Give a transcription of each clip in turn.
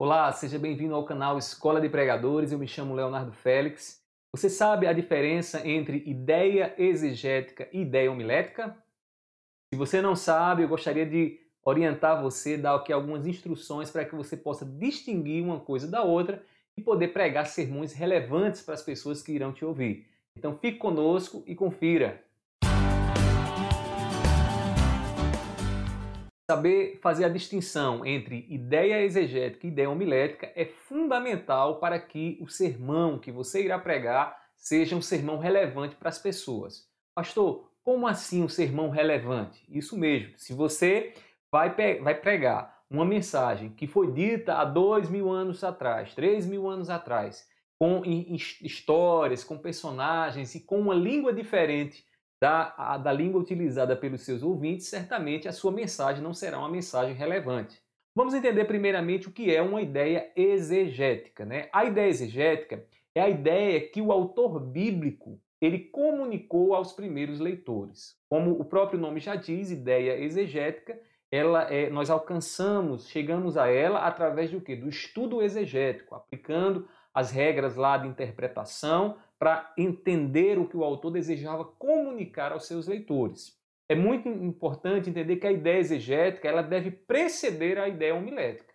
Olá, seja bem-vindo ao canal Escola de Pregadores. Eu me chamo Leonardo Félix. Você sabe a diferença entre ideia exegética e ideia homilética? Se você não sabe, eu gostaria de orientar você, dar aqui algumas instruções para que você possa distinguir uma coisa da outra e poder pregar sermões relevantes para as pessoas que irão te ouvir. Então fique conosco e confira. Saber fazer a distinção entre ideia exegética e ideia homilética é fundamental para que o sermão que você irá pregar seja um sermão relevante para as pessoas. Pastor, como assim um sermão relevante? Isso mesmo, se você vai, vai pregar uma mensagem que foi dita há dois mil anos atrás, três mil anos atrás, com histórias, com personagens e com uma língua diferente da, a, da língua utilizada pelos seus ouvintes, certamente a sua mensagem não será uma mensagem relevante. Vamos entender primeiramente o que é uma ideia exegética. Né? A ideia exegética é a ideia que o autor bíblico ele comunicou aos primeiros leitores. Como o próprio nome já diz, ideia exegética, ela é, nós alcançamos, chegamos a ela através do que? Do estudo exegético, aplicando as regras lá de interpretação para entender o que o autor desejava comunicar aos seus leitores. É muito importante entender que a ideia exegética ela deve preceder a ideia homilética.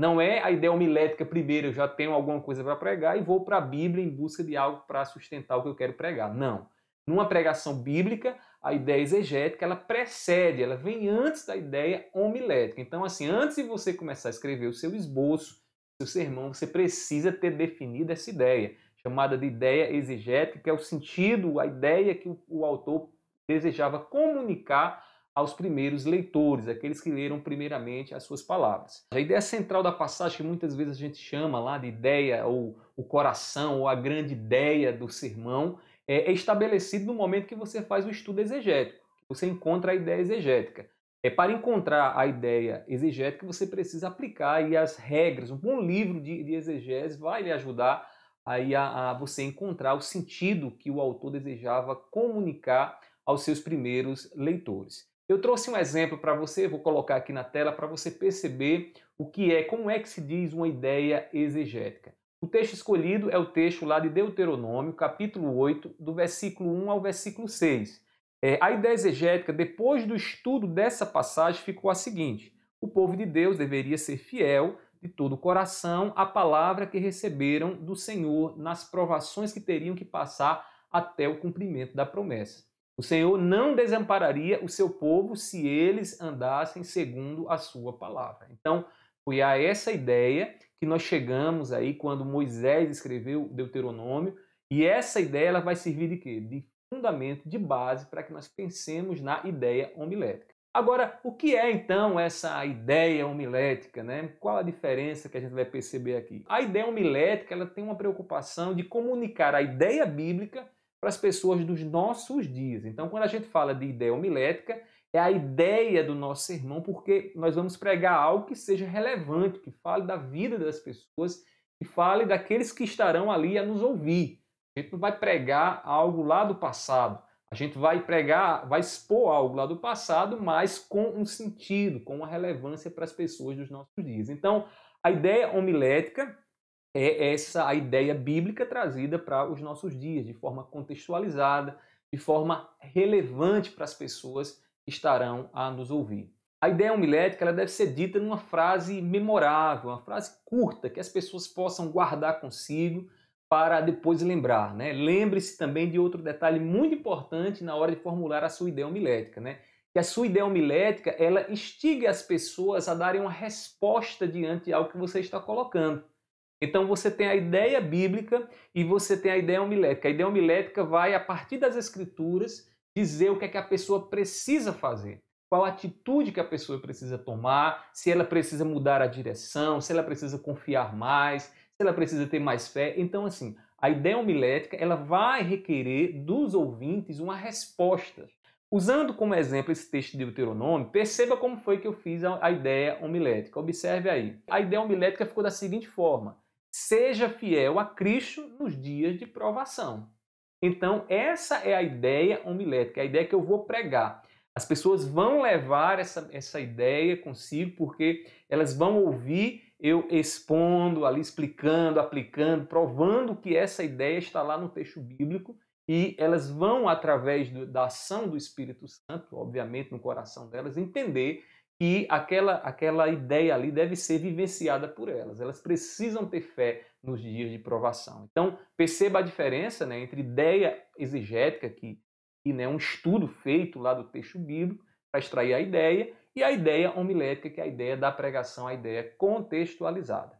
Não é a ideia homilética primeiro, eu já tenho alguma coisa para pregar e vou para a Bíblia em busca de algo para sustentar o que eu quero pregar. Não. Numa pregação bíblica, a ideia exegética ela precede, ela vem antes da ideia homilética. Então, assim, antes de você começar a escrever o seu esboço, seu sermão, você precisa ter definido essa ideia chamada de ideia exegética, que é o sentido, a ideia que o autor desejava comunicar aos primeiros leitores, aqueles que leram primeiramente as suas palavras. A ideia central da passagem, que muitas vezes a gente chama lá de ideia, ou o coração, ou a grande ideia do sermão, é, é estabelecido no momento que você faz o estudo exegético, você encontra a ideia exegética. É, para encontrar a ideia exegética, você precisa aplicar e as regras. Um bom livro de, de exegese vai lhe ajudar aí a, a você encontrar o sentido que o autor desejava comunicar aos seus primeiros leitores. Eu trouxe um exemplo para você, vou colocar aqui na tela para você perceber o que é, como é que se diz uma ideia exegética. O texto escolhido é o texto lá de Deuteronômio, capítulo 8, do versículo 1 ao versículo 6. É, a ideia exegética, depois do estudo dessa passagem, ficou a seguinte: o povo de Deus deveria ser fiel de todo o coração a palavra que receberam do Senhor nas provações que teriam que passar até o cumprimento da promessa. O Senhor não desampararia o seu povo se eles andassem segundo a sua palavra. Então, foi a essa ideia que nós chegamos aí quando Moisés escreveu Deuteronômio, e essa ideia ela vai servir de quê? De fundamento, de base para que nós pensemos na ideia homilética. Agora, o que é então essa ideia homilética? Né? Qual a diferença que a gente vai perceber aqui? A ideia homilética ela tem uma preocupação de comunicar a ideia bíblica para as pessoas dos nossos dias. Então, quando a gente fala de ideia homilética, é a ideia do nosso sermão, porque nós vamos pregar algo que seja relevante, que fale da vida das pessoas, que fale daqueles que estarão ali a nos ouvir. A gente não vai pregar algo lá do passado. A gente vai pregar, vai expor algo lá do passado, mas com um sentido, com uma relevância para as pessoas dos nossos dias. Então, a ideia homilética é essa a ideia bíblica trazida para os nossos dias, de forma contextualizada, de forma relevante para as pessoas que estarão a nos ouvir. A ideia homilética ela deve ser dita numa frase memorável, uma frase curta que as pessoas possam guardar consigo para depois lembrar. Né? Lembre-se também de outro detalhe muito importante na hora de formular a sua ideia homilética, né? que a sua ideia homilética ela instiga as pessoas a darem uma resposta diante de algo que você está colocando. Então você tem a ideia bíblica e você tem a ideia homilética. A ideia homilética vai, a partir das escrituras, dizer o que é que a pessoa precisa fazer qual atitude que a pessoa precisa tomar, se ela precisa mudar a direção, se ela precisa confiar mais, se ela precisa ter mais fé. Então, assim, a ideia homilética ela vai requerer dos ouvintes uma resposta. Usando como exemplo esse texto de Deuteronômio, perceba como foi que eu fiz a, ideia homilética. Observe aí. A ideia homilética ficou da seguinte forma: seja fiel a Cristo nos dias de provação. Então, essa é a ideia homilética, a ideia que eu vou pregar. As pessoas vão levar essa, essa ideia consigo porque elas vão ouvir eu expondo ali, explicando, aplicando, provando que essa ideia está lá no texto bíblico e elas vão, através do, da ação do Espírito Santo, obviamente no coração delas, entender que aquela, aquela ideia ali deve ser vivenciada por elas. Elas precisam ter fé nos dias de provação. Então, perceba a diferença né, entre ideia exegética, que e né, um estudo feito lá do texto bíblico para extrair a ideia, e a ideia homilética, que é a ideia da pregação, a ideia contextualizada.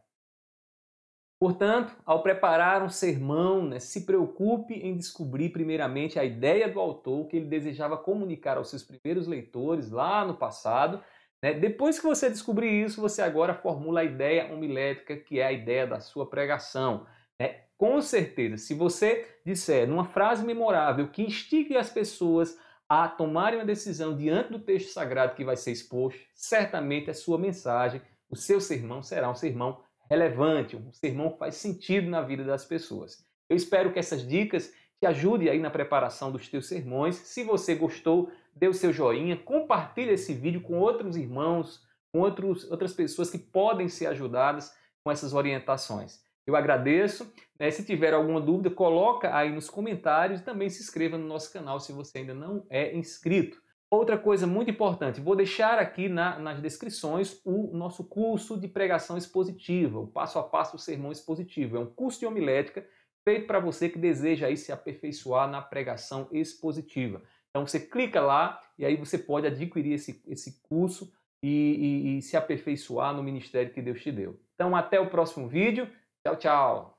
Portanto, ao preparar um sermão, né, se preocupe em descobrir primeiramente a ideia do autor que ele desejava comunicar aos seus primeiros leitores lá no passado. Né? Depois que você descobrir isso, você agora formula a ideia homilética, que é a ideia da sua pregação. Com certeza, se você disser numa frase memorável que instigue as pessoas a tomarem uma decisão diante do texto sagrado que vai ser exposto, certamente a sua mensagem, o seu sermão será um sermão relevante, um sermão que faz sentido na vida das pessoas. Eu espero que essas dicas te ajudem aí na preparação dos teus sermões. Se você gostou, dê o seu joinha, compartilhe esse vídeo com outros irmãos, com outros, outras pessoas que podem ser ajudadas com essas orientações. Eu agradeço. Né? Se tiver alguma dúvida, coloca aí nos comentários e também se inscreva no nosso canal se você ainda não é inscrito. Outra coisa muito importante, vou deixar aqui na, nas descrições o nosso curso de pregação expositiva, o passo a passo do sermão expositivo. É um curso de homilética feito para você que deseja aí se aperfeiçoar na pregação expositiva. Então você clica lá e aí você pode adquirir esse, esse curso e, e, e se aperfeiçoar no ministério que Deus te deu. Então até o próximo vídeo. Tchau, tchau.